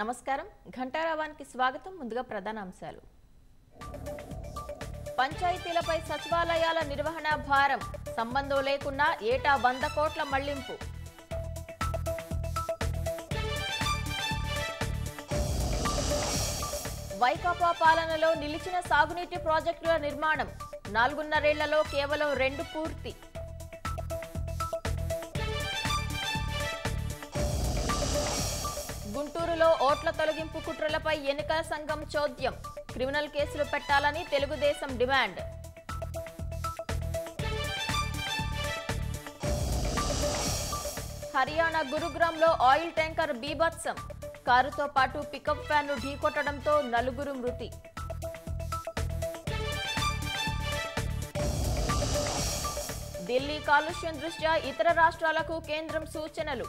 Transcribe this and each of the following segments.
నమస్కారం ఘంటారావానికి స్వాగతం ముందుగా ప్రధాన అంశాలు పంచాయతీలపై సచివాలయాల నిర్వహణ భారం సంబంధం లేకున్నా ఏటా వంద కోట్ల మళ్లింపు వైకాపా పాలనలో నిలిచిన సాగునీటి ప్రాజెక్టుల నిర్మాణం నాలుగున్నరేళ్లలో కేవలం రెండు పూర్తి రాష్ట్రంలో ఓట్ల తొలగింపు కుట్రలపై ఎన్నికల సంఘం చోద్యం క్రిమినల్ కేసులు పెట్టాలని తెలుగుదేశం డిమాండ్ హర్యానా గురుగ్రామ్లో ఆయిల్ ట్యాంకర్ బీభత్సం కారుతో పాటు పికప్ వ్యాన్ను ఢీకొట్టడంతో నలుగురు మృతి ఢిల్లీ కాలుష్యం దృష్ట్యా ఇతర రాష్ట్రాలకు కేంద్రం సూచనలు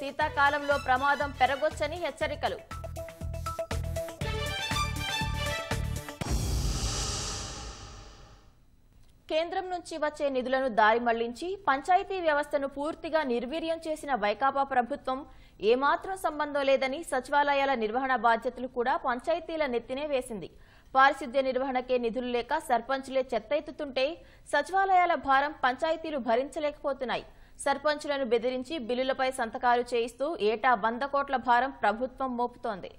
శీతాకాలంలో ప్రమాదం పెరగొచ్చని హెచ్చరికలు కేంద్రం నుంచి వచ్చే నిధులను దారి మళ్లించి పంచాయతీ వ్యవస్థను పూర్తిగా నిర్వీర్యం చేసిన వైకాపా ప్రభుత్వం ఏమాత్రం సంబంధం లేదని సచివాలయాల నిర్వహణ బాధ్యతలు కూడా పంచాయతీల నెత్తినే వేసింది పారిశుద్ధ్య నిర్వహణకే నిధులు లేక సర్పంచ్లే చెత్తైతుంటే సచివాలయాల భారం పంచాయతీలు భరించలేకపోతున్నాయి సర్పంచులను బెదిరించి బిల్లులపై సంతకాలు చేయిస్తూ ఏటా వంద కోట్ల భారం ప్రభుత్వం మోపుతోంది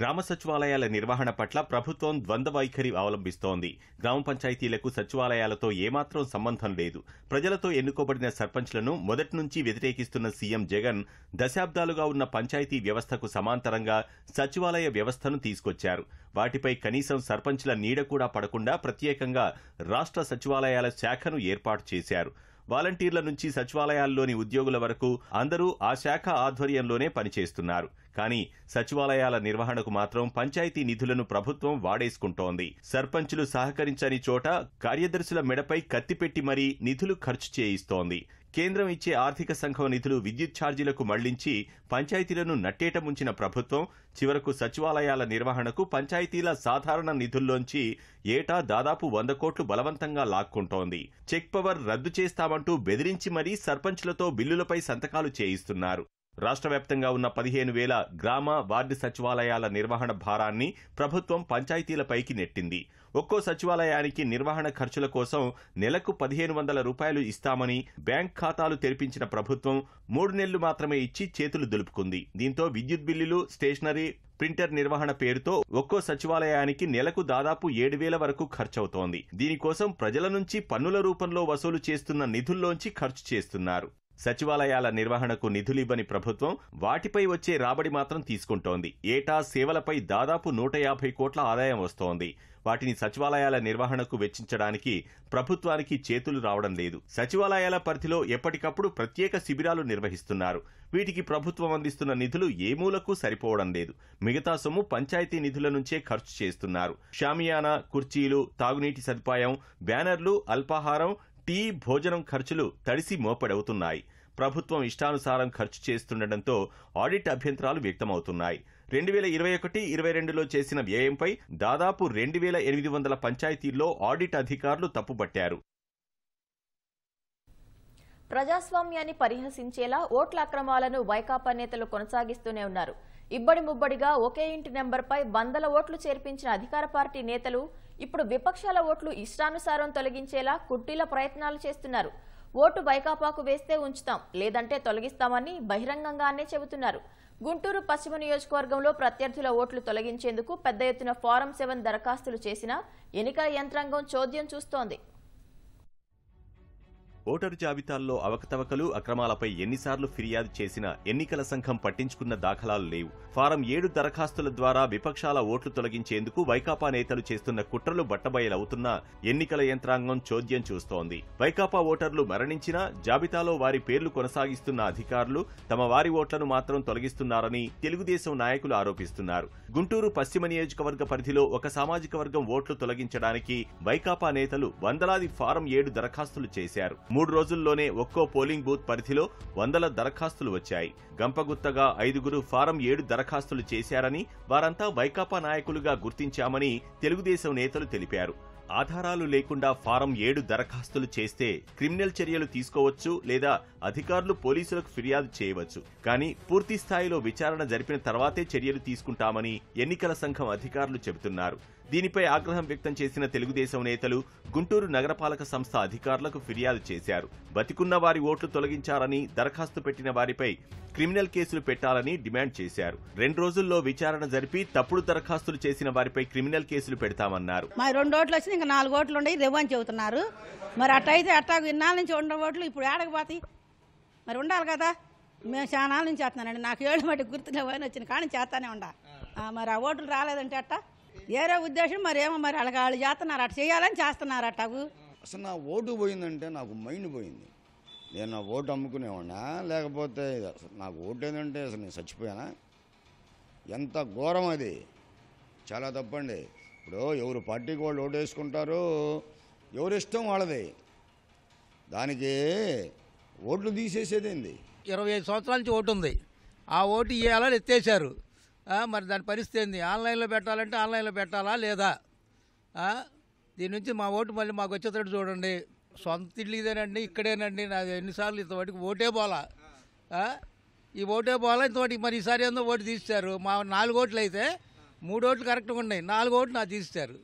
గ్రామ సచివాలయాల నిర్వహణ పట్ల ప్రభుత్వం ద్వంద్వ వైఖరి అవలంబిస్తోంది గ్రామ పంచాయతీలకు సచివాలయాలతో ఏమాత్రం సంబంధం లేదు ప్రజలతో ఎన్నుకోబడిన సర్పంచ్లను మొదటి నుంచి వ్యతిరేకిస్తున్న సీఎం జగన్ దశాబ్దాలుగా ఉన్న పంచాయతీ వ్యవస్థకు సమాంతరంగా సచివాలయ వ్యవస్థను తీసుకొచ్చారు వాటిపై కనీసం సర్పంచ్ల నీడ కూడా పడకుండా ప్రత్యేకంగా రాష్ట్ర సచివాలయాల శాఖను ఏర్పాటు చేశారు వాలంటీర్ల నుంచి సచివాలయాల్లోని ఉద్యోగుల వరకు అందరూ ఆ శాఖ ఆధ్వర్యంలోనే పనిచేస్తున్నారు కానీ సచివాలయాల నిర్వహణకు మాత్రం పంచాయతీ నిధులను ప్రభుత్వం వాడేసుకుంటోంది సర్పంచులు సహకరించని చోట కార్యదర్శుల మెడపై కత్తిపెట్టి మరీ నిధులు ఖర్చు చేయిస్తోంది కేంద్రం ఇచ్చే ఆర్థిక సంఘం నిధులు విద్యుత్ ఛార్జీలకు మళ్లించి పంచాయతీలను నట్టేట ముంచిన ప్రభుత్వం చివరకు సచివాలయాల నిర్వహణకు పంచాయతీల సాధారణ నిధుల్లోంచి ఏటా దాదాపు వంద కోట్లు బలవంతంగా లాక్కుంటోంది చెక్ పవర్ రద్దు చేస్తామంటూ బెదిరించి మరీ సర్పంచ్లతో బిల్లులపై సంతకాలు చేయిస్తున్నారు రాష్ట్ర వ్యాప్తంగా ఉన్న పదిహేను వేల గ్రామ వార్డు సచివాలయాల నిర్వహణ భారాన్ని ప్రభుత్వం పంచాయతీలపైకి నెట్టింది ఒక్కో సచివాలయానికి నిర్వహణ ఖర్చుల కోసం నెలకు పదిహేను వందల రూపాయలు ఇస్తామని బ్యాంక్ ఖాతాలు తెరిపించిన ప్రభుత్వం మూడు నెలలు మాత్రమే ఇచ్చి చేతులు దులుపుకుంది దీంతో విద్యుత్ బిల్లులు స్టేషనరీ ప్రింటర్ నిర్వహణ పేరుతో ఒక్కో సచివాలయానికి నెలకు దాదాపు ఏడు వేల వరకు ఖర్చవుతోంది దీనికోసం ప్రజల నుంచి పన్నుల రూపంలో వసూలు చేస్తున్న నిధుల్లోంచి ఖర్చు చేస్తున్నారు సచివాలయాల నిర్వహణకు నిధులివ్వని ప్రభుత్వం వాటిపై వచ్చే రాబడి మాత్రం తీసుకుంటోంది ఏటా సేవలపై దాదాపు నూట యాభై కోట్ల ఆదాయం వస్తోంది వాటిని సచివాలయాల నిర్వహణకు వెచ్చించడానికి ప్రభుత్వానికి చేతులు రావడం లేదు సచివాలయాల పరిధిలో ఎప్పటికప్పుడు ప్రత్యేక శిబిరాలు నిర్వహిస్తున్నారు వీటికి ప్రభుత్వం అందిస్తున్న నిధులు ఏ మూలకు సరిపోవడం లేదు మిగతా సొమ్ము పంచాయతీ నిధుల నుంచే ఖర్చు చేస్తున్నారు షామియానా కుర్చీలు తాగునీటి సదుపాయం బ్యానర్లు అల్పాహారం టీ భోజనం ఖర్చులు తడిసి మోపడవుతున్నాయి ప్రభుత్వం ఇష్టానుసారం ఖర్చు చేస్తుండటంతో ఆడిట్ అభ్యంతరాలు వ్యక్తమవుతున్నాయి రెండు వేల ఇరవై ఒకటి ఇరవై రెండులో చేసిన వ్యయంపై దాదాపు రెండు వేల ఎనిమిది వందల పంచాయతీల్లో ఆడిట్ అధికారులు తప్పుపట్టారు ప్రజాస్వామ్యాన్ని పరిహసించేలా ఓట్ల అక్రమాలను వైకాపా నేతలు కొనసాగిస్తూనే ఉన్నారు ఇబ్బడి ముబ్బడిగా ఒకే ఇంటి నెంబర్పై వందల ఓట్లు చేర్పించిన అధికార పార్టీ నేతలు ఇప్పుడు విపక్షాల ఓట్లు ఇష్టానుసారం తొలగించేలా కుట్టీల ప్రయత్నాలు చేస్తున్నారు ఓటు వైకాపాకు వేస్తే ఉంచుతాం లేదంటే తొలగిస్తామని బహిరంగంగానే చెబుతున్నారు గుంటూరు పశ్చిమ నియోజకవర్గంలో ప్రత్యర్థుల ఓట్లు తొలగించేందుకు పెద్ద ఎత్తున ఫారం సెవెన్ దరఖాస్తులు చేసిన ఎన్నికల యంత్రాంగం చోద్యం చూస్తోంది ఓటరు జాబితాల్లో అవకతవకలు అక్రమాలపై ఎన్నిసార్లు ఫిర్యాదు చేసినా ఎన్నికల సంఘం పట్టించుకున్న దాఖలాలు లేవు ఫారం ఏడు దరఖాస్తుల ద్వారా విపక్షాల ఓట్లు తొలగించేందుకు వైకాపా నేతలు చేస్తున్న కుట్రలు బట్టబయలవుతున్నా ఎన్నికల యంత్రాంగం చోద్యం చూస్తోంది వైకాపా ఓటర్లు మరణించినా జాబితాలో వారి పేర్లు కొనసాగిస్తున్న అధికారులు తమ వారి ఓట్లను మాత్రం తొలగిస్తున్నారని తెలుగుదేశం నాయకులు ఆరోపిస్తున్నారు గుంటూరు పశ్చిమ నియోజకవర్గ పరిధిలో ఒక సామాజిక వర్గం ఓట్లు తొలగించడానికి వైకాపా నేతలు వందలాది ఫారం ఏడు దరఖాస్తులు చేశారు మూడు రోజుల్లోనే ఒక్కో పోలింగ్ బూత్ పరిధిలో వందల దరఖాస్తులు వచ్చాయి గంపగుత్తగా ఐదుగురు ఫారం ఏడు దరఖాస్తులు చేశారని వారంతా వైకాపా నాయకులుగా గుర్తించామని తెలుగుదేశం నేతలు తెలిపారు ఆధారాలు లేకుండా ఫారం ఏడు దరఖాస్తులు చేస్తే క్రిమినల్ చర్యలు తీసుకోవచ్చు లేదా అధికారులు పోలీసులకు ఫిర్యాదు చేయవచ్చు కానీ పూర్తి స్థాయిలో విచారణ జరిపిన తర్వాతే చర్యలు తీసుకుంటామని ఎన్నికల సంఘం అధికారులు చెబుతున్నారు దీనిపై ఆగ్రహం వ్యక్తం చేసిన తెలుగుదేశం నేతలు గుంటూరు నగరపాలక సంస్థ అధికారులకు ఫిర్యాదు చేశారు బతికున్న వారి ఓట్లు తొలగించాలని దరఖాస్తు పెట్టిన వారిపై క్రిమినల్ కేసులు పెట్టాలని డిమాండ్ చేశారు రెండు రోజుల్లో విచారణ జరిపి తప్పుడు దరఖాస్తులు చేసిన వారిపై క్రిమినల్ కేసులు పెడతామన్నారు మరి రెండు ఓట్లు వచ్చి ఇంకా నాలుగు ఓట్లు ఉన్నాయి రివ్వని చెబుతున్నారు మరి అట్టయితే అట్టా ఇన్నాళ్ళ నుంచి ఉండే ఓట్లు ఇప్పుడు ఏడకపోతాయి మరి ఉండాలి కదా మేము చాలా నుంచి చేస్తున్నానండి నాకు ఏళ్ళు మట్టి గుర్తులు ఎవరైనా వచ్చిన కానీ చేస్తానే ఉండా మరి ఆ ఓట్లు రాలేదంటే అట్టా ఏరే ఉద్దేశం ఏమో మరి అలాగ వాళ్ళు చేస్తున్నారు అట్లా చేయాలని చేస్తున్నారట అసలు నా ఓటు పోయిందంటే నాకు మైండ్ పోయింది నేను నా ఓటు అమ్ముకునేవాడినా లేకపోతే నాకు ఓటు ఏంటంటే అసలు నేను చచ్చిపోయానా ఎంత ఘోరం అది చాలా తప్పండి ఇప్పుడు ఎవరు పార్టీకి వాళ్ళు ఓటు వేసుకుంటారు ఎవరు ఇష్టం వాళ్ళది దానికి ఓట్లు తీసేసేది ఇరవై ఐదు సంవత్సరాల నుంచి ఓటు ఉంది ఆ ఓటు ఇవ్వాలని ఎత్తేసారు మరి దాని పరిస్థితి ఏంది ఆన్లైన్లో పెట్టాలంటే ఆన్లైన్లో పెట్టాలా లేదా దీని నుంచి మా ఓటు మళ్ళీ మాకు వచ్చేటట్టు చూడండి సొంత ఇల్లు ఇదేనండి ఇక్కడేనండి నాది ఎన్నిసార్లు ఇంతవాటికి ఓటే పోలా ఈ ఓటే పోలా ఇంతవాటికి మరి ఈసారి ఏందో ఓటు తీస్తారు మా నాలుగు ఓట్లు అయితే మూడు ఓట్లు కరెక్ట్గా ఉన్నాయి నాలుగు ఓట్లు నాకు తీస్తారు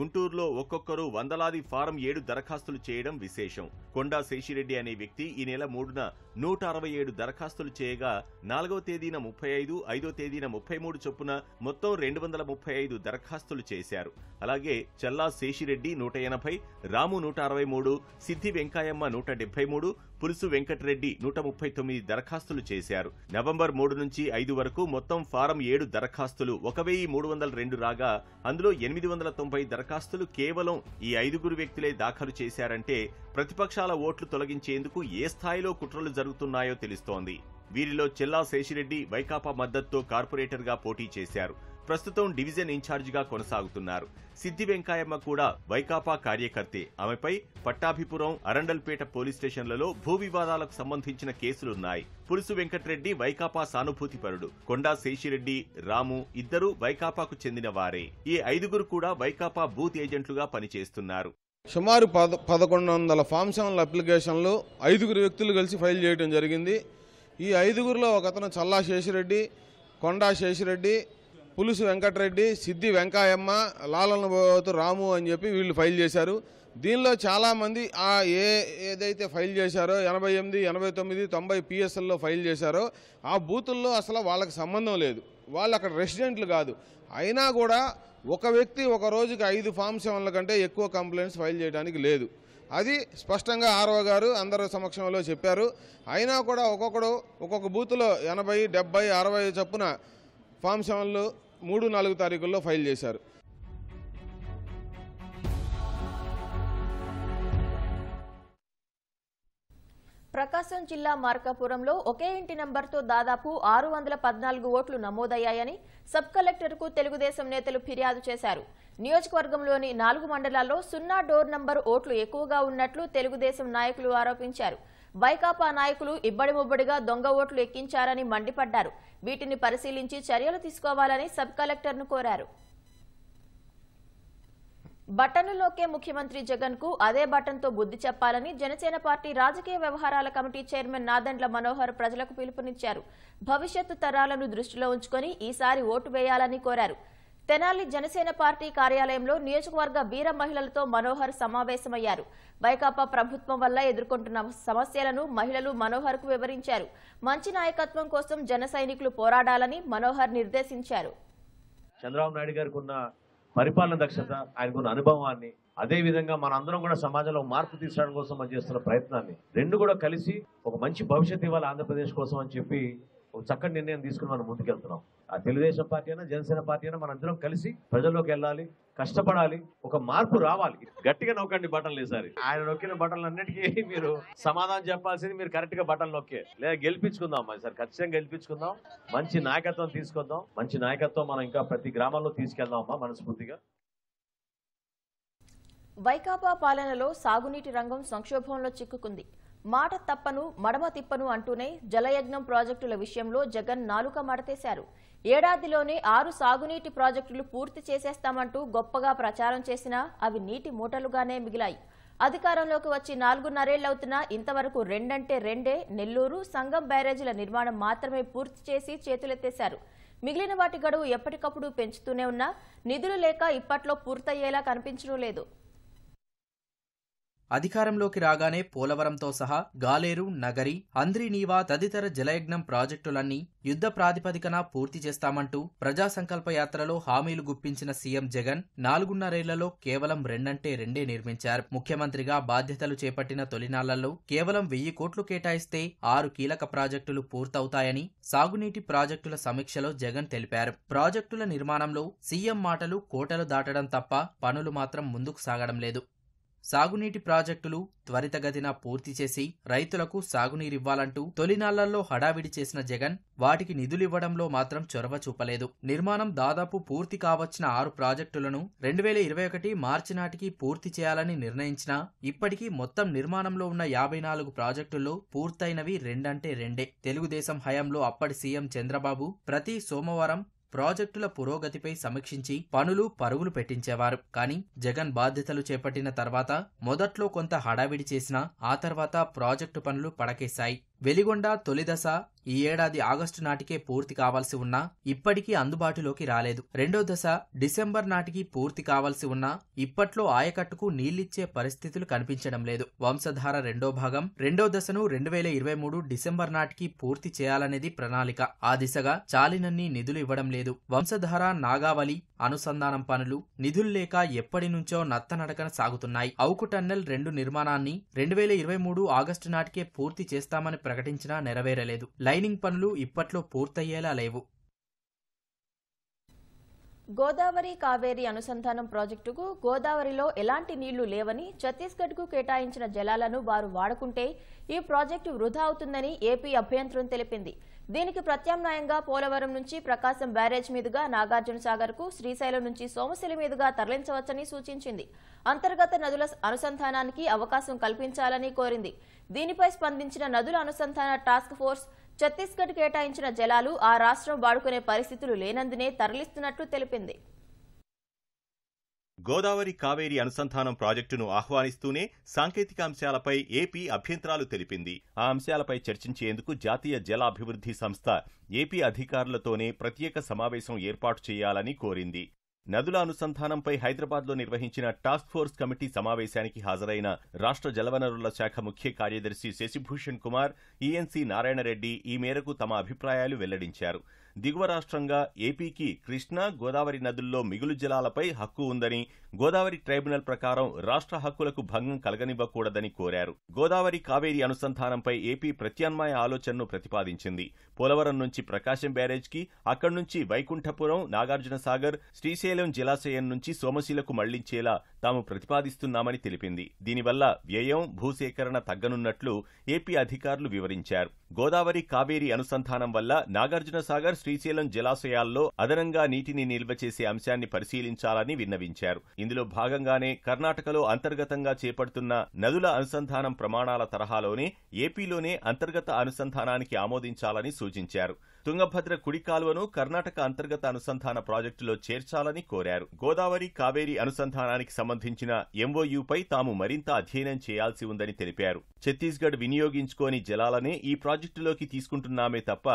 గుంటూరులో ఒక్కొక్కరు వందలాది ఫారం ఏడు దరఖాస్తులు చేయడం విశేషం కొండా శేషిరెడ్డి అనే వ్యక్తి ఈ నెల మూడున నూట అరవై ఏడు దరఖాస్తులు చేయగా నాలుగవ తేదీన ముప్పై ఐదు ఐదో తేదీన ముప్పై మూడు చొప్పున మొత్తం రెండు వందల ముప్పై ఐదు దరఖాస్తులు చేశారు అలాగే చల్లా శేషిరెడ్డి నూట ఎనభై రాము నూట అరవై మూడు సిద్ధి వెంకాయమ్మ నూట డెబ్బై మూడు పులుసు వెంకటరెడ్డి నూట ముప్పై తొమ్మిది దరఖాస్తులు చేశారు నవంబర్ మూడు నుంచి ఐదు వరకు మొత్తం ఫారం ఏడు దరఖాస్తులు ఒక వెయ్యి మూడు వందల రెండు రాగా అందులో ఎనిమిది వందల తొంభై దరఖాస్తులు కేవలం ఈ ఐదుగురు వ్యక్తులే దాఖలు చేశారంటే ప్రతిపక్ష లక్షల ఓట్లు తొలగించేందుకు ఏ స్థాయిలో కుట్రలు జరుగుతున్నాయో తెలుస్తోంది వీరిలో చెల్లా శేషిరెడ్డి వైకాపా మద్దతుతో కార్పొరేటర్గా పోటీ చేశారు ప్రస్తుతం డివిజన్ ఇన్ఛార్జిగా కొనసాగుతున్నారు సిద్ధి వెంకాయమ్మ కూడా వైకాపా కార్యకర్తే ఆమెపై పట్టాభిపురం అరండల్పేట పోలీస్ స్టేషన్లలో భూ వివాదాలకు సంబంధించిన కేసులున్నాయి పులుసు వెంకట్రెడ్డి వైకాపా సానుభూతిపరుడు కొండా శేషిరెడ్డి రాము ఇద్దరూ వైకాపాకు చెందిన వారే ఈ ఐదుగురు కూడా వైకాపా బూత్ ఏజెంట్లుగా పనిచేస్తున్నారు సుమారు పద పదకొండు వందల ఫామ్ సెవెన్ల అప్లికేషన్లు ఐదుగురు వ్యక్తులు కలిసి ఫైల్ చేయడం జరిగింది ఈ ఐదుగురిలో ఒక అతను చల్లా శేషిరెడ్డి కొండా శేషిరెడ్డి పులుసు వెంకటరెడ్డి సిద్ధి వెంకాయమ్మ లాలనభవతు రాము అని చెప్పి వీళ్ళు ఫైల్ చేశారు దీనిలో చాలామంది ఆ ఏ ఏదైతే ఫైల్ చేశారో ఎనభై ఎనిమిది ఎనభై తొమ్మిది తొంభై పిఎస్ఎల్లో ఫైల్ చేశారో ఆ బూతుల్లో అసలు వాళ్ళకి సంబంధం లేదు వాళ్ళు అక్కడ రెసిడెంట్లు కాదు అయినా కూడా ఒక వ్యక్తి ఒక రోజుకి ఐదు ఫామ్ సెవెన్ల కంటే ఎక్కువ కంప్లైంట్స్ ఫైల్ చేయడానికి లేదు అది స్పష్టంగా ఆర్ఓ గారు అందరి సమక్షంలో చెప్పారు అయినా కూడా ఒక్కొక్కడు ఒక్కొక్క బూత్లో ఎనభై డెబ్బై అరవై చొప్పున ఫామ్ సెవెన్లు మూడు నాలుగు తారీఖుల్లో ఫైల్ చేశారు ప్రకాశం జిల్లా మార్కాపురంలో ఒకే ఇంటి నంబర్తో దాదాపు ఆరు వందల పద్నాలుగు ఓట్లు నమోదయ్యాయని సబ్ కలెక్టర్కు తెలుగుదేశం నేతలు ఫిర్యాదు చేశారు నియోజకవర్గంలోని నాలుగు మండలాల్లో సున్నా డోర్ నంబర్ ఓట్లు ఎక్కువగా ఉన్నట్లు తెలుగుదేశం నాయకులు ఆరోపించారు వైకాపా నాయకులు ఇబ్బడిముబ్బడిగా దొంగ ఓట్లు ఎక్కించారని మండిపడ్డారు వీటిని పరిశీలించి చర్యలు తీసుకోవాలని సబ్ కలెక్టర్ను కోరారు బటన్లోకే ముఖ్యమంత్రి జగన్ కు అదే బటన్తో బుద్ధి చెప్పాలని జనసేన పార్టీ రాజకీయ వ్యవహారాల కమిటీ చైర్మన్ నాదండ్ల మనోహర్ ప్రజలకు పిలుపునిచ్చారు భవిష్యత్తు తరాలను దృష్టిలో ఉంచుకొని ఈసారి ఓటు వేయాలని కోరారు తెనాలి జనసేన పార్టీ కార్యాలయంలో నియోజకవర్గ బీర మహిళలతో మనోహర్ సమావేశమయ్యారు వైకాపా ప్రభుత్వం వల్ల ఎదుర్కొంటున్న సమస్యలను మహిళలు మనోహర్ కు వివరించారు మంచి నాయకత్వం కోసం జన పోరాడాలని మనోహర్ నిర్దేశించారు చంద్రబాబు నాయుడు గారికి పరిపాలన దక్షత ఆయనకున్న అనుభవాన్ని అదేవిధంగా మన అందరం కూడా సమాజంలో మార్పు తీసుకోవడం కోసం మనం చేస్తున్న ప్రయత్నాన్ని రెండు కూడా కలిసి ఒక మంచి భవిష్యత్తు ఇవ్వాలి ఆంధ్రప్రదేశ్ కోసం అని చెప్పి చక్కటి నిర్ణయం తీసుకుని మనం ముందుకెళ్తున్నాం ఆ తెలుగుదేశం పార్టీ అయినా జనసేన పార్టీ అయినా అందరం కలిసి ప్రజల్లోకి వెళ్ళాలి కష్టపడాలి ఒక మార్పు రావాలి గట్టిగా నొక్కండి బటన్లు ఈసారి ఆయన నొక్కిన బటన్లు అన్నిటికీ మీరు సమాధానం చెప్పాల్సింది మీరు కరెక్ట్ గా బటన్లు నొక్కే లేదా గెలిపించుకుందాం మరి సార్ ఖచ్చితంగా గెలిపించుకుందాం మంచి నాయకత్వం తీసుకుందాం మంచి నాయకత్వం మనం ఇంకా ప్రతి గ్రామంలో అమ్మా మనస్ఫూర్తిగా వైకాపా పాలనలో సాగునీటి రంగం సంక్షోభంలో చిక్కుకుంది మాట తప్పను మడమ తిప్పను అంటూనే జలయజ్ఞం ప్రాజెక్టుల విషయంలో జగన్ నాలుక మడతేశారు ఏడాదిలోనే ఆరు సాగునీటి ప్రాజెక్టులు పూర్తి చేసేస్తామంటూ గొప్పగా ప్రచారం చేసినా అవి నీటి మూటలుగానే మిగిలాయి అధికారంలోకి వచ్చి నాలుగున్నరేళ్లవుతున్నా ఇంతవరకు రెండంటే రెండే నెల్లూరు సంగం బ్యారేజీల నిర్మాణం మాత్రమే పూర్తి చేసి చేతులెత్తేశారు మిగిలిన వాటి గడువు ఎప్పటికప్పుడు పెంచుతూనే ఉన్నా నిధులు లేక ఇప్పట్లో పూర్తయ్యేలా కనిపించడం లేదు అధికారంలోకి రాగానే పోలవరంతో సహా గాలేరు నగరి అంద్రినీవా తదితర జలయజ్ఞం ప్రాజెక్టులన్నీ యుద్ధ ప్రాతిపదికన పూర్తి చేస్తామంటూ ప్రజా సంకల్ప యాత్రలో హామీలు గుప్పించిన సీఎం జగన్ నాలుగున్నరేళ్లలో కేవలం రెండంటే రెండే నిర్మించారు ముఖ్యమంత్రిగా బాధ్యతలు చేపట్టిన తొలినాళ్లలో కేవలం వెయ్యి కోట్లు కేటాయిస్తే ఆరు కీలక ప్రాజెక్టులు పూర్తవుతాయని సాగునీటి ప్రాజెక్టుల సమీక్షలో జగన్ తెలిపారు ప్రాజెక్టుల నిర్మాణంలో సీఎం మాటలు కోటలు దాటడం తప్ప పనులు మాత్రం ముందుకు సాగడం లేదు సాగునీటి ప్రాజెక్టులు త్వరితగతిన పూర్తి చేసి రైతులకు సాగునీరివ్వాలంటూ తొలినాళ్లలో హడావిడి చేసిన జగన్ వాటికి నిధులివ్వడంలో మాత్రం చొరవ చూపలేదు నిర్మాణం దాదాపు పూర్తి కావచ్చిన ఆరు ప్రాజెక్టులను రెండు వేల ఇరవై ఒకటి మార్చి నాటికి పూర్తి చేయాలని నిర్ణయించినా ఇప్పటికీ మొత్తం నిర్మాణంలో ఉన్న యాభై నాలుగు ప్రాజెక్టుల్లో పూర్తయినవి రెండంటే రెండే తెలుగుదేశం హయాంలో అప్పటి సీఎం చంద్రబాబు ప్రతి సోమవారం ప్రాజెక్టుల పురోగతిపై సమీక్షించి పనులు పరుగులు పెట్టించేవారు కానీ జగన్ బాధ్యతలు చేపట్టిన తర్వాత మొదట్లో కొంత హడావిడి చేసినా ఆ తర్వాత ప్రాజెక్టు పనులు పడకేశాయి వెలిగొండ తొలిదశ ఈ ఏడాది ఆగస్టు నాటికే పూర్తి కావాల్సి ఉన్నా ఇప్పటికీ అందుబాటులోకి రాలేదు రెండో దశ డిసెంబర్ నాటికి పూర్తి కావాల్సి ఉన్నా ఇప్పట్లో ఆయకట్టుకు నీళ్లిచ్చే పరిస్థితులు కనిపించడం లేదు వంశధార రెండో భాగం రెండో దశను రెండు వేల ఇరవై మూడు డిసెంబర్ నాటికి పూర్తి చేయాలనేది ప్రణాళిక ఆ దిశగా చాలినన్ని నిధులు ఇవ్వడం లేదు వంశధార నాగావళి అనుసంధానం పనులు నిధులు లేక ఎప్పటి నుంచో నత్తనడకన సాగుతున్నాయి అవుకు టన్నెల్ రెండు నిర్మాణాన్ని రెండు వేల ఇరవై మూడు ఆగస్టు నాటికే పూర్తి చేస్తామని ప్రకటించినా నెరవేరలేదు లైనింగ్ పనులు ఇప్పట్లో పూర్తయ్యేలా లేవు గోదావరి కావేరి అనుసంధానం ప్రాజెక్టుకు గోదావరిలో ఎలాంటి నీళ్లు లేవని ఛత్తీస్గఢ్కు కేటాయించిన జలాలను వారు వాడుకుంటే ఈ ప్రాజెక్టు వృధా అవుతుందని ఏపీ అభ్యంతరం తెలిపింది దీనికి ప్రత్యామ్నాయంగా పోలవరం నుంచి ప్రకాశం బ్యారేజ్ మీదుగా నాగార్జున శ్రీశైలం నుంచి సోమశిలి మీదుగా తరలించవచ్చని సూచించింది అంతర్గత నదుల అనుసంధానానికి అవకాశం కల్పించాలని కోరింది దీనిపై స్పందించిన నదుల అనుసంధాన టాస్క్ ఫోర్స్ ఛత్తీస్గఢ్ కేటాయించిన జలాలు ఆ రాష్ట్రం వాడుకునే పరిస్థితులు లేనందునే తరలిస్తున్నట్లు తెలిపింది గోదావరి కావేరి అనుసంధానం ప్రాజెక్టును ఆహ్వానిస్తూనే సాంకేతిక అంశాలపై ఏపీ అభ్యంతరాలు తెలిపింది ఆ అంశాలపై చర్చించేందుకు జాతీయ జలాభివృద్ధి సంస్థ ఏపీ అధికారులతోనే ప్రత్యేక సమావేశం ఏర్పాటు చేయాలని కోరింది నదుల అనుసంధానంపై హైదరాబాద్లో నిర్వహించిన టాస్క్ ఫోర్స్ కమిటీ సమావేశానికి హాజరైన రాష్ట్ర జలవనరుల శాఖ ముఖ్య కార్యదర్శి శశిభూషణ్ కుమార్ ఈఎన్సీ నారాయణరెడ్డి ఈ మేరకు తమ అభిప్రాయాలు వెల్లడించారు దిగువ రాష్ట్రంగా ఏపీకి కృష్ణా గోదావరి నదుల్లో మిగులు జలాలపై హక్కు ఉందని గోదావరి ట్రైబ్యునల్ ప్రకారం రాష్ట్ర హక్కులకు భంగం కలగనివ్వకూడదని కోరారు గోదావరి కావేరి అనుసంధానంపై ఏపీ ప్రత్యామ్నాయ ఆలోచనను ప్రతిపాదించింది పోలవరం నుంచి ప్రకాశం బ్యారేజ్కి అక్కడి నుంచి వైకుంఠపురం నాగార్జున సాగర్ శ్రీశైలం జలాశయం నుంచి సోమశీలకు మళ్లించేలా తాము ప్రతిపాదిస్తున్నామని తెలిపింది దీనివల్ల వ్యయం భూసేకరణ తగ్గనున్నట్లు ఏపీ అధికారులు వివరించారు గోదావరి కావేరి అనుసంధానం వల్ల నాగార్జున సాగర్ శ్రీశైలం జలాశయాల్లో అదనంగా నీటిని నిల్వ చేసే అంశాన్ని పరిశీలించాలని విన్నవించారు ఇందులో భాగంగానే కర్ణాటకలో అంతర్గతంగా చేపడుతున్న నదుల అనుసంధానం ప్రమాణాల తరహాలోనే ఏపీలోనే అంతర్గత అనుసంధానానికి ఆమోదించాలని సూచించారు తుంగభద్ర కుడి కాలువను కర్ణాటక అంతర్గత అనుసంధాన ప్రాజెక్టులో చేర్చాలని కోరారు గోదావరి కావేరీ అనుసంధానానికి సంబంధించిన ఎంఓయూపై తాము మరింత అధ్యయనం చేయాల్సి ఉందని తెలిపారు ఛత్తీస్గఢ్ వినియోగించుకోని జలాలనే ఈ ప్రాజెక్టులోకి తీసుకుంటున్నామే తప్ప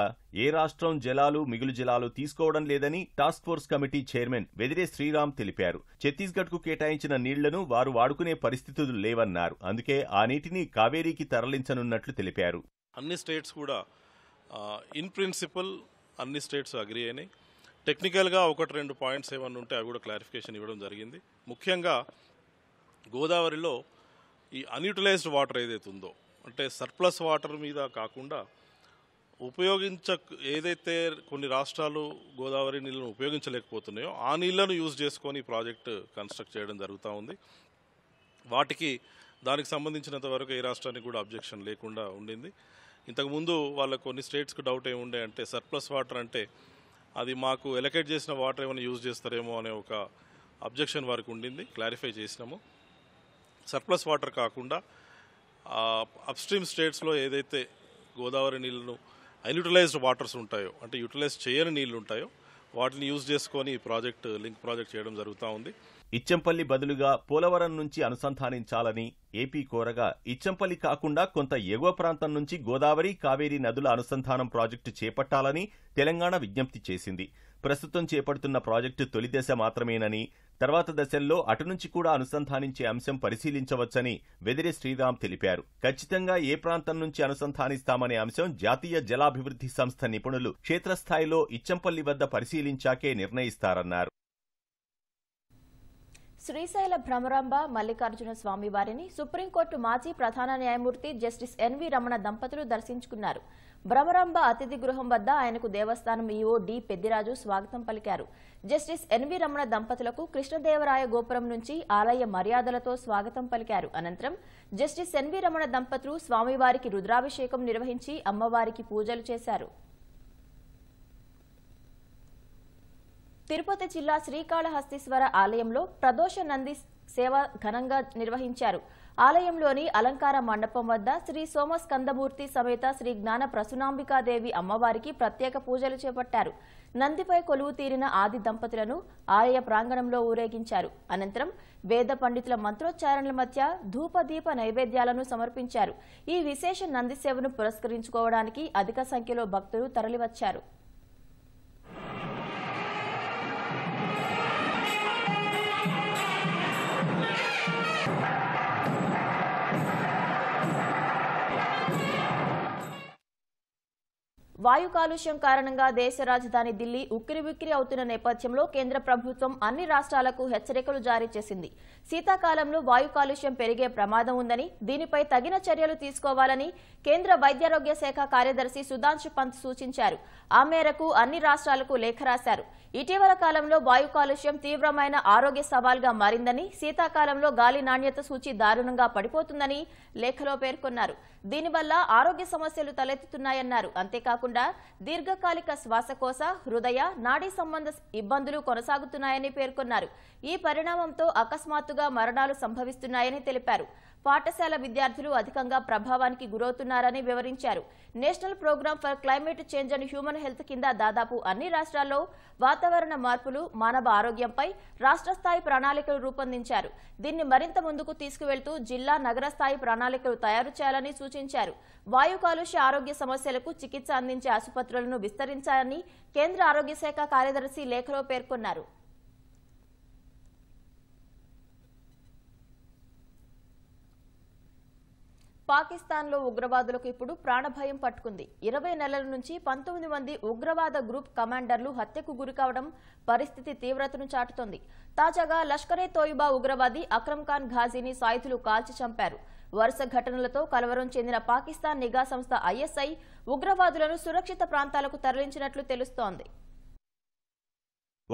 ఏ రాష్ట్రం జలాలు మిగులు జలాలు తీసుకోవడం లేదని task force committee chairman Vedire Sriram తెలిపారు ఛత్తీస్గఢ్ కు కేటాయించిన నీళ్లను వారు వాడుకునే పరిస్థితులు లేవన్నారు అందుకే ఆ నీటిని కావేరీకి తరలించనున్నట్లు తెలిపారు అన్ని స్టేట్స్ కూడా ఇన్ ప్రిన్సిపల్ అన్ని స్టేట్స్ అగ్రి అయినాయి టెక్నికల్గా ఒకటి రెండు పాయింట్స్ ఏమన్నా ఉంటే అవి కూడా క్లారిఫికేషన్ ఇవ్వడం జరిగింది ముఖ్యంగా గోదావరిలో ఈ అన్యూటిలైజ్డ్ వాటర్ ఏదైతే ఉందో అంటే సర్ప్లస్ వాటర్ మీద కాకుండా ఉపయోగించ ఏదైతే కొన్ని రాష్ట్రాలు గోదావరి నీళ్ళను ఉపయోగించలేకపోతున్నాయో ఆ నీళ్లను యూజ్ చేసుకొని ప్రాజెక్టు కన్స్ట్రక్ట్ చేయడం జరుగుతూ ఉంది వాటికి దానికి సంబంధించినంత వరకు ఏ రాష్ట్రానికి కూడా అబ్జెక్షన్ లేకుండా ఉండింది ఇంతకుముందు వాళ్ళ కొన్ని స్టేట్స్కి డౌట్ ఏమి ఉండే అంటే సర్ప్లస్ వాటర్ అంటే అది మాకు ఎలకేట్ చేసిన వాటర్ ఏమైనా యూజ్ చేస్తారేమో అనే ఒక అబ్జెక్షన్ వారికి ఉండింది క్లారిఫై చేసినాము సర్ప్లస్ వాటర్ కాకుండా అప్స్ట్రీమ్ స్టేట్స్లో ఏదైతే గోదావరి నీళ్ళను అన్యూటిలైజ్డ్ వాటర్స్ ఉంటాయో అంటే యూటిలైజ్ చేయని నీళ్ళు ఉంటాయో వాటిని యూజ్ చేసుకొని ఈ ప్రాజెక్ట్ లింక్ ప్రాజెక్ట్ చేయడం జరుగుతూ ఉంది ఇచ్చంపల్లి బదులుగా పోలవరం నుంచి అనుసంధానించాలని ఏపీ కోరగా ఇచ్చంపల్లి కాకుండా కొంత ఎగువ ప్రాంతం నుంచి గోదావరి కావేరీ నదుల అనుసంధానం ప్రాజెక్టు చేపట్టాలని తెలంగాణ విజ్ఞప్తి చేసింది ప్రస్తుతం చేపడుతున్న ప్రాజెక్టు తొలి దశ మాత్రమేనని తర్వాత దశల్లో అటు నుంచి కూడా అనుసంధానించే అంశం పరిశీలించవచ్చని వెదిరే శ్రీరామ్ తెలిపారు ఖచ్చితంగా ఏ ప్రాంతం నుంచి అనుసంధానిస్తామనే అంశం జాతీయ జలాభివృద్ధి సంస్థ నిపుణులు క్షేత్రస్థాయిలో ఇచ్చంపల్లి వద్ద పరిశీలించాకే నిర్ణయిస్తారన్నారు శ్రీశైల భ్రమరాంబ మల్లికార్జున స్వామి వారిని సుప్రీంకోర్టు మాజీ ప్రధాన న్యాయమూర్తి జస్టిస్ ఎన్వి రమణ దంపతులు దర్శించుకున్నారు భ్రమరాంబ అతిథి గృహం వద్ద ఆయనకు దేవస్థానం ఈవో e డి పెద్దిరాజు స్వాగతం పలికారు జస్టిస్ ఎన్వి రమణ దంపతులకు కృష్ణదేవరాయ గోపురం నుంచి ఆలయ మర్యాదలతో స్వాగతం పలికారు అనంతరం జస్టిస్ ఎన్వి రమణ దంపతులు స్వామివారికి రుద్రాభిషేకం నిర్వహించి అమ్మవారికి పూజలు చేశారు తిరుపతి జిల్లా శ్రీకాళహస్తీశ్వర ఆలయంలో ప్రదోష నంది సేవ ఘనంగా నిర్వహించారు ఆలయంలోని అలంకార మండపం వద్ద శ్రీ సోమస్కందమూర్తి సమేత శ్రీ జ్ఞాన ప్రసునాంబికాదేవి అమ్మవారికి ప్రత్యేక పూజలు చేపట్టారు నందిపై కొలువు తీరిన ఆది దంపతులను ఆలయ ప్రాంగణంలో ఊరేగించారు అనంతరం వేద పండితుల మంత్రోచ్చారణల మధ్య ధూపదీప నైవేద్యాలను సమర్పించారు ఈ విశేష నంది సేవను పురస్కరించుకోవడానికి అధిక సంఖ్యలో భక్తులు తరలివచ్చారు వాయు కాలుష్యం కారణంగా దేశ రాజధాని ఢిల్లీ ఉక్కిరిబిక్కిరి అవుతున్న నేపథ్యంలో కేంద్ర ప్రభుత్వం అన్ని రాష్ట్రాలకు హెచ్చరికలు జారీ చేసింది శీతాకాలంలో వాయు కాలుష్యం పెరిగే ప్రమాదం ఉందని దీనిపై తగిన చర్యలు తీసుకోవాలని కేంద్ర వైద్యారోగ్య శాఖ కార్యదర్శి సుధాంశు పంత్ సూచించారు ఆ మేరకు అన్ని రాష్ట్రాలకు లేఖ రాశారు ఇటీవల కాలంలో వాయు కాలుష్యం తీవ్రమైన ఆరోగ్య సవాల్గా మారిందని శీతాకాలంలో గాలి నాణ్యత సూచి దారుణంగా పడిపోతుందని లేఖలో పేర్కొన్నారు దీనివల్ల ఆరోగ్య సమస్యలు తలెత్తుతున్నాయన్నారు అంతేకాకుండా దీర్ఘకాలిక శ్వాసకోశ హృదయ నాడీ సంబంధ ఇబ్బందులు కొనసాగుతున్నాయని పేర్కొన్నారు ఈ పరిణామంతో అకస్మాత్తుగా మరణాలు సంభవిస్తున్నాయని తెలిపారు పాఠశాల విద్యార్థులు అధికంగా ప్రభావానికి గురవుతున్నారని వివరించారు national programme for climate change and human health కింద దాదాపు అన్ని రాష్ట్రాల్లో వాతావరణ మార్పులు మానవ ఆరోగ్యంపై రాష్ట్ర స్థాయి ప్రణాళికలు రూపొందించారు దీన్ని మరింత ముందుకు తీసుకువెళ్తూ జిల్లా నగర స్థాయి ప్రణాళికలు తయారు చేయాలని సూచించారు వాయు కాలుష్య ఆరోగ్య సమస్యలకు చికిత్స అందించే ఆసుపత్రులను విస్తరించాలని కేంద్ర ఆరోగ్య శాఖ కార్యదర్శి లేఖలో పేర్కొన్నారు పాకిస్తాన్లో ఉగ్రవాదులకు ఇప్పుడు ప్రాణభయం పట్టుకుంది ఇరవై నెలల నుంచి పంతొమ్మిది మంది ఉగ్రవాద గ్రూప్ కమాండర్లు హత్యకు గురికావడం పరిస్థితి తీవ్రతను చాటుతోంది తాజాగా లష్కరే తోయిబా ఉగ్రవాది అక్రమ్ ఖాన్ ఘాజీని సాయుధులు కాల్చి చంపారు వరుస ఘటనలతో కలవరం చెందిన పాకిస్తాన్ నిఘా సంస్థ ఐఎస్ఐ ఉగ్రవాదులను సురక్షిత ప్రాంతాలకు తరలించినట్లు తెలుస్తోంది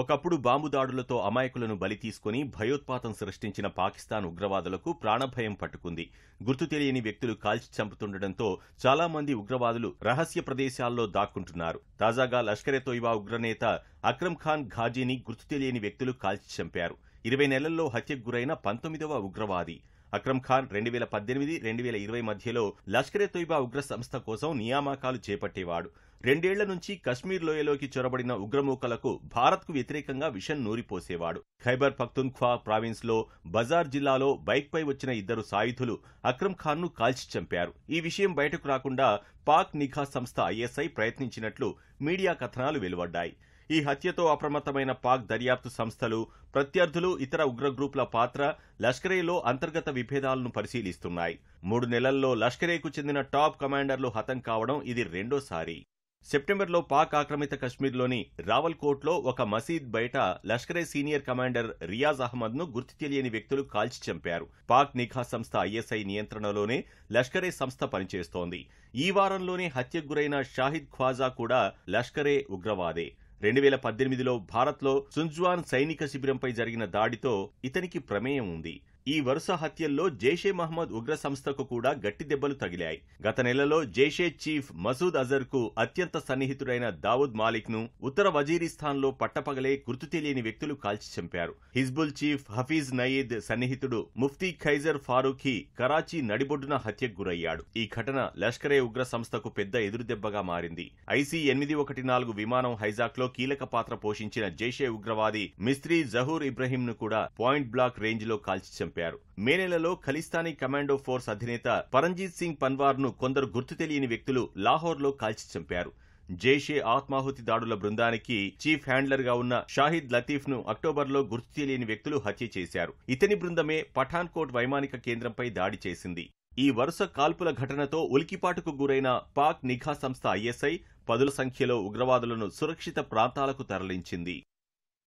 ఒకప్పుడు బాంబు దాడులతో అమాయకులను బలి తీసుకుని భయోత్పాతం సృష్టించిన పాకిస్తాన్ ఉగ్రవాదులకు ప్రాణభయం పట్టుకుంది గుర్తు తెలియని వ్యక్తులు కాల్చి చంపుతుండటంతో చాలా మంది ఉగ్రవాదులు రహస్య ప్రదేశాల్లో దాక్కుంటున్నారు తాజాగా లష్కరే తోయిబా ఉగ్రనేత అక్రమ్ ఖాన్ ఘాజీని గుర్తు తెలియని వ్యక్తులు కాల్చి చంపారు ఇరవై నెలల్లో హత్యకు గురైన పంతొమ్మిదవ ఉగ్రవాది అక్రమ్ ఖాన్ రెండు వేల పద్దెనిమిది రెండు వేల ఇరవై మధ్యలో లష్కరే తోయిబా ఉగ్ర సంస్థ కోసం నియామకాలు చేపట్టేవాడు రెండేళ్ల నుంచి కశ్మీర్ లోయలోకి చొరబడిన ఉగ్రమూకలకు భారత్కు వ్యతిరేకంగా విషం నూరిపోసేవాడు ఖైబర్ పఖ్తున్ఖ్వా ప్రావిన్స్లో బజార్ జిల్లాలో బైక్పై వచ్చిన ఇద్దరు సాయుధులు అక్రమ్ ఖాన్ను కాల్చి చంపారు ఈ విషయం బయటకు రాకుండా పాక్ నిఘా సంస్థ ఐఎస్ఐ ప్రయత్నించినట్లు మీడియా కథనాలు వెలువడ్డాయి ఈ హత్యతో అప్రమత్తమైన పాక్ దర్యాప్తు సంస్థలు ప్రత్యర్థులు ఇతర ఉగ్ర గ్రూపుల పాత్ర లష్కరేలో అంతర్గత విభేదాలను పరిశీలిస్తున్నాయి మూడు నెలల్లో లష్కరేకు చెందిన టాప్ కమాండర్లు హతం కావడం ఇది రెండోసారి సెప్టెంబర్లో పాక్ ఆక్రమిత కశ్మీర్లోని రావల్కోట్లో ఒక మసీద్ బయట లష్కరే సీనియర్ కమాండర్ రియాజ్ అహ్మద్ ను గుర్తు తెలియని వ్యక్తులు కాల్చి చంపారు పాక్ నిఘా సంస్థ ఐఎస్ఐ నియంత్రణలోనే లష్కరే సంస్థ పనిచేస్తోంది ఈ వారంలోనే హత్యకు గురైన షాహిద్ ఖ్వాజా కూడా లష్కరే ఉగ్రవాదే రెండు వేల పద్దెనిమిదిలో భారత్లో సుంజ్వాన్ సైనిక శిబిరంపై జరిగిన దాడితో ఇతనికి ప్రమేయం ఉంది ఈ వరుస హత్యల్లో జైషే మహ్మద్ ఉగ్ర సంస్థకు కూడా గట్టి దెబ్బలు తగిలాయి గత నెలలో జైషే చీఫ్ మసూద్ అజర్ కు అత్యంత సన్నిహితుడైన దావుద్ మాలిక్ ను ఉత్తర వజీరిస్థాన్ లో పట్టపగలే గుర్తు తెలియని వ్యక్తులు కాల్చి చంపారు హిజ్బుల్ చీఫ్ హఫీజ్ నయీద్ సన్నిహితుడు ముఫ్తీ ఖైజర్ ఫారూఖీ కరాచీ నడిబొడ్డున హత్యకు గురయ్యాడు ఈ ఘటన లష్కరే ఉగ్ర సంస్థకు పెద్ద ఎదురుదెబ్బగా మారింది ఐసీ ఎనిమిది ఒకటి నాలుగు విమానం హైజాక్ లో కీలక పాత్ర పోషించిన జైషే ఉగ్రవాది మిస్త్రీ జహూర్ ఇబ్రహీం ను కూడా పాయింట్ బ్లాక్ రేంజ్ లో కాల్చి చంపారు తెలిపారు మే నెలలో ఖలిస్తానీ కమాండో ఫోర్స్ అధినేత పరంజీత్ సింగ్ పన్వార్ ను కొందరు గుర్తు తెలియని వ్యక్తులు లాహోర్లో కాల్చి చంపారు జైషే ఆత్మాహుతి దాడుల బృందానికి చీఫ్ హ్యాండ్లర్ గా ఉన్న షాహిద్ లతీఫ్ ను అక్టోబర్లో గుర్తు తెలియని వ్యక్తులు హత్య చేశారు ఇతని బృందమే పఠాన్కోట్ వైమానిక కేంద్రంపై దాడి చేసింది ఈ వరుస కాల్పుల ఘటనతో ఉలికిపాటుకు గురైన పాక్ నిఘా సంస్థ ఐఎస్ఐ పదుల సంఖ్యలో ఉగ్రవాదులను సురక్షిత ప్రాంతాలకు తరలించింది